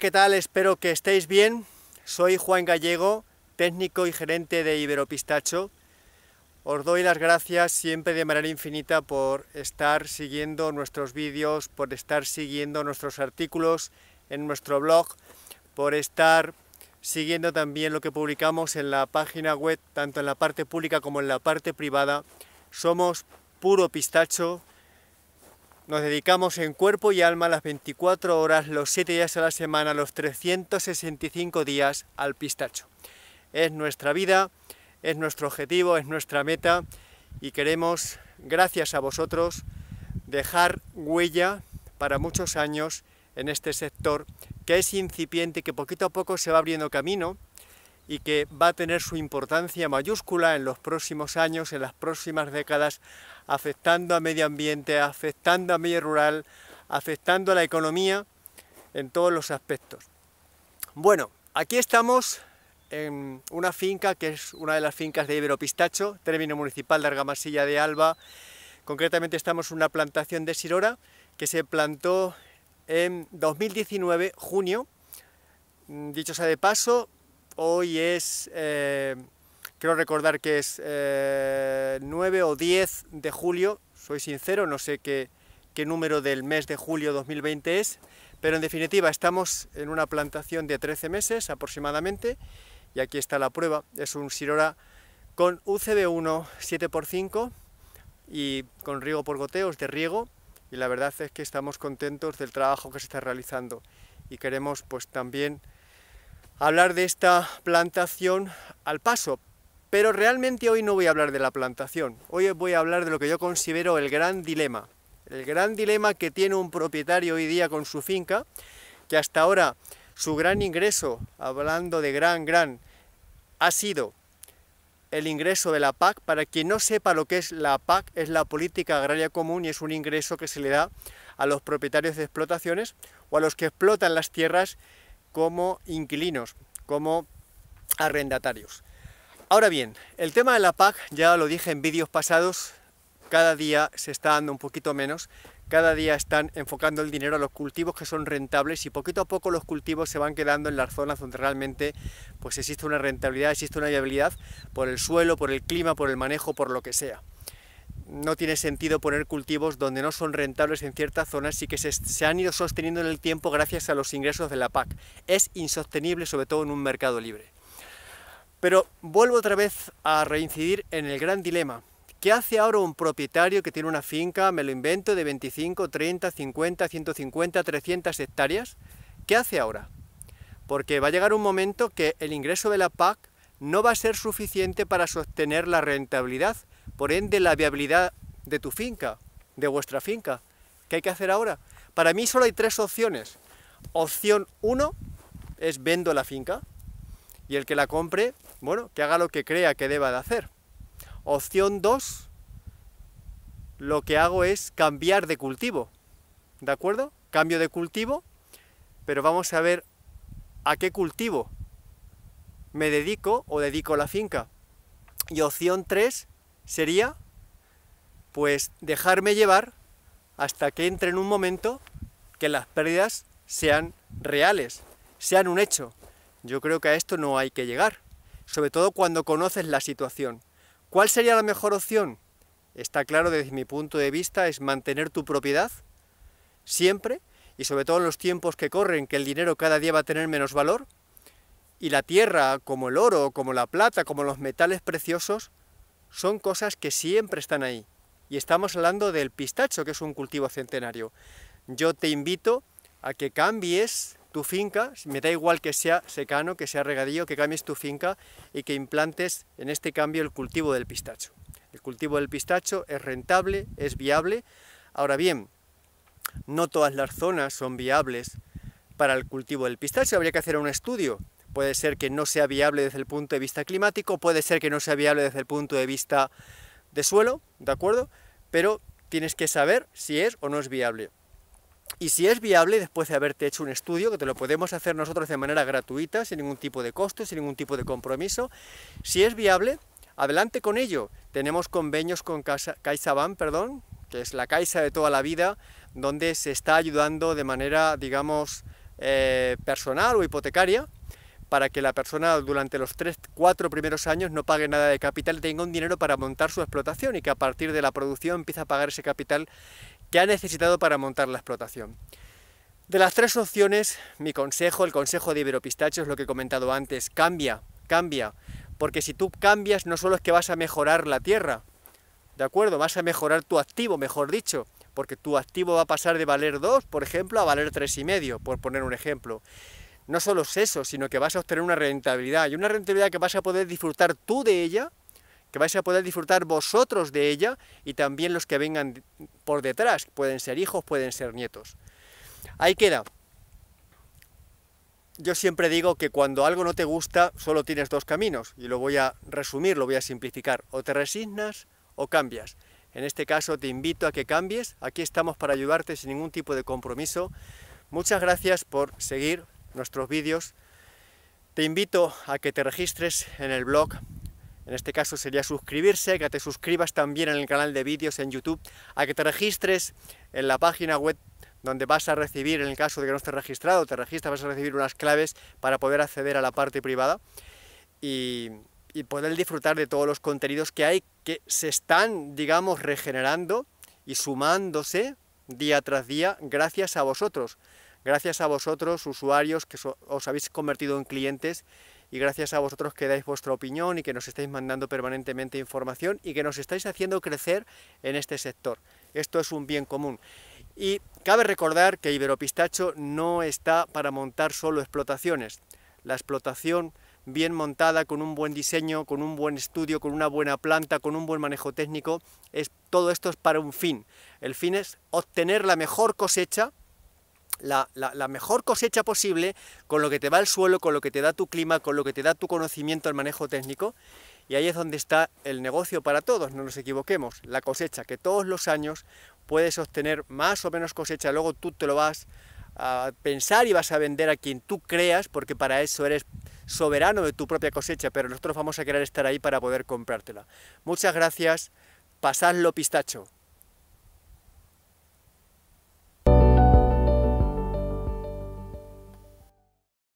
¿qué tal? Espero que estéis bien. Soy Juan Gallego, técnico y gerente de Iberopistacho. Os doy las gracias siempre de manera infinita por estar siguiendo nuestros vídeos, por estar siguiendo nuestros artículos en nuestro blog, por estar siguiendo también lo que publicamos en la página web, tanto en la parte pública como en la parte privada. Somos Puro Pistacho, nos dedicamos en cuerpo y alma las 24 horas, los 7 días a la semana, los 365 días al pistacho. Es nuestra vida, es nuestro objetivo, es nuestra meta y queremos, gracias a vosotros, dejar huella para muchos años en este sector que es incipiente, que poquito a poco se va abriendo camino y que va a tener su importancia mayúscula en los próximos años, en las próximas décadas, afectando a medio ambiente, afectando a medio rural, afectando a la economía en todos los aspectos. Bueno, aquí estamos en una finca que es una de las fincas de Ibero Pistacho, término municipal de Argamasilla de Alba. Concretamente estamos en una plantación de Sirora que se plantó en 2019, junio. Dicho sea de paso, hoy es, quiero eh, creo recordar que es 9 eh, o 10 de julio, soy sincero, no sé qué, número del mes de julio 2020 es, pero en definitiva estamos en una plantación de 13 meses aproximadamente, y aquí está la prueba, es un Sirora con UCB1 7x5 y con riego por goteos de riego, y la verdad es que estamos contentos del trabajo que se está realizando y queremos pues también hablar de esta plantación al paso, pero realmente hoy no voy a hablar de la plantación, hoy voy a hablar de lo que yo considero el gran dilema, el gran dilema que tiene un propietario hoy día con su finca, que hasta ahora su gran ingreso, hablando de gran, gran, ha sido el ingreso de la PAC. Para quien no sepa lo que es la PAC, es la Política Agraria Común y es un ingreso que se le da a los propietarios de explotaciones o a los que explotan las tierras como inquilinos, como arrendatarios. Ahora bien, el tema de la PAC, ya lo dije en vídeos pasados, cada día se está dando un poquito menos, cada día están enfocando el dinero a los cultivos que son rentables y poquito a poco los cultivos se van quedando en las zonas donde realmente pues existe una rentabilidad, existe una viabilidad por el suelo, por el clima, por el manejo, por lo que sea no tiene sentido poner cultivos donde no son rentables en ciertas zonas y que se, han ido sosteniendo en el tiempo gracias a los ingresos de la PAC. Es insostenible, sobre todo en un mercado libre. Pero vuelvo otra vez a reincidir en el gran dilema. ¿Qué hace ahora un propietario que tiene una finca, me lo invento, de 25, 30, 50, 150, 300 hectáreas? ¿Qué hace ahora? Porque va a llegar un momento que el ingreso de la PAC no va a ser suficiente para sostener la rentabilidad por ende la viabilidad de tu finca, de vuestra finca. ¿Qué hay que hacer ahora? Para mí solo hay tres opciones. Opción 1 es vendo la finca y el que la compre, bueno, que haga lo que crea que deba de hacer. Opción 2, lo que hago es cambiar de cultivo, ¿de acuerdo? Cambio de cultivo, pero vamos a ver a qué cultivo me dedico o dedico la finca. Y opción 3, sería pues dejarme llevar hasta que entre en un momento que las pérdidas sean reales, sean un hecho. Yo creo que a esto no hay que llegar, sobre todo cuando conoces la situación. ¿Cuál sería la mejor opción? Está claro desde mi punto de vista es mantener tu propiedad siempre y sobre todo en los tiempos que corren, que el dinero cada día va a tener menos valor, y la tierra, como el oro, como la plata, como los metales preciosos, son cosas que siempre están ahí. Y estamos hablando del pistacho, que es un cultivo centenario. Yo te invito a que cambies tu finca, me da igual que sea secano, que sea regadío, que cambies tu finca y que implantes en este cambio el cultivo del pistacho. El cultivo del pistacho es rentable, es viable. Ahora bien, no todas las zonas son viables para el cultivo del pistacho, habría que hacer un estudio Puede ser que no sea viable desde el punto de vista climático, puede ser que no sea viable desde el punto de vista de suelo, ¿de acuerdo? Pero tienes que saber si es o no es viable. Y si es viable, después de haberte hecho un estudio, que te lo podemos hacer nosotros de manera gratuita, sin ningún tipo de coste, sin ningún tipo de compromiso, si es viable, adelante con ello. Tenemos convenios con CaixaBank, perdón, que es la Caixa de toda la vida, donde se está ayudando de manera, digamos, eh, personal o hipotecaria para que la persona durante los tres, cuatro primeros años no pague nada de capital tenga un dinero para montar su explotación y que a partir de la producción empiece a pagar ese capital que ha necesitado para montar la explotación. De las tres opciones, mi consejo, el consejo de es lo que he comentado antes, cambia, cambia, porque si tú cambias no solo es que vas a mejorar la tierra, ¿de acuerdo? Vas a mejorar tu activo, mejor dicho, porque tu activo va a pasar de valer 2, por ejemplo, a valer y medio, por poner un ejemplo no solo es eso, sino que vas a obtener una rentabilidad y una rentabilidad que vas a poder disfrutar tú de ella, que vais a poder disfrutar vosotros de ella y también los que vengan por detrás, pueden ser hijos, pueden ser nietos. Ahí queda. Yo siempre digo que cuando algo no te gusta, solo tienes dos caminos, y lo voy a resumir, lo voy a simplificar. O te resignas o cambias. En este caso te invito a que cambies. Aquí estamos para ayudarte sin ningún tipo de compromiso. Muchas gracias por seguir nuestros vídeos, te invito a que te registres en el blog. En este caso sería suscribirse, que te suscribas también en el canal de vídeos en YouTube, a que te registres en la página web donde vas a recibir, en el caso de que no estés registrado, te registras, vas a recibir unas claves para poder acceder a la parte privada y poder disfrutar de todos los contenidos que hay, que se están, digamos, regenerando y sumándose día tras día gracias a vosotros. Gracias a vosotros, usuarios, que os habéis convertido en clientes y gracias a vosotros que dais vuestra opinión y que nos estáis mandando permanentemente información y que nos estáis haciendo crecer en este sector. Esto es un bien común. Y cabe recordar que Iberopistacho no está para montar solo explotaciones. La explotación bien montada, con un buen diseño, con un buen estudio, con una buena planta, con un buen manejo técnico, es, todo esto es para un fin. El fin es obtener la mejor cosecha la, mejor cosecha posible con lo que te va el suelo, con lo que te da tu clima, con lo que te da tu conocimiento, al manejo técnico. Y ahí es donde está el negocio para todos, no nos equivoquemos. La cosecha, que todos los años puedes obtener más o menos cosecha, luego tú te lo vas a pensar y vas a vender a quien tú creas, porque para eso eres soberano de tu propia cosecha, pero nosotros vamos a querer estar ahí para poder comprártela. Muchas gracias, pasadlo pistacho.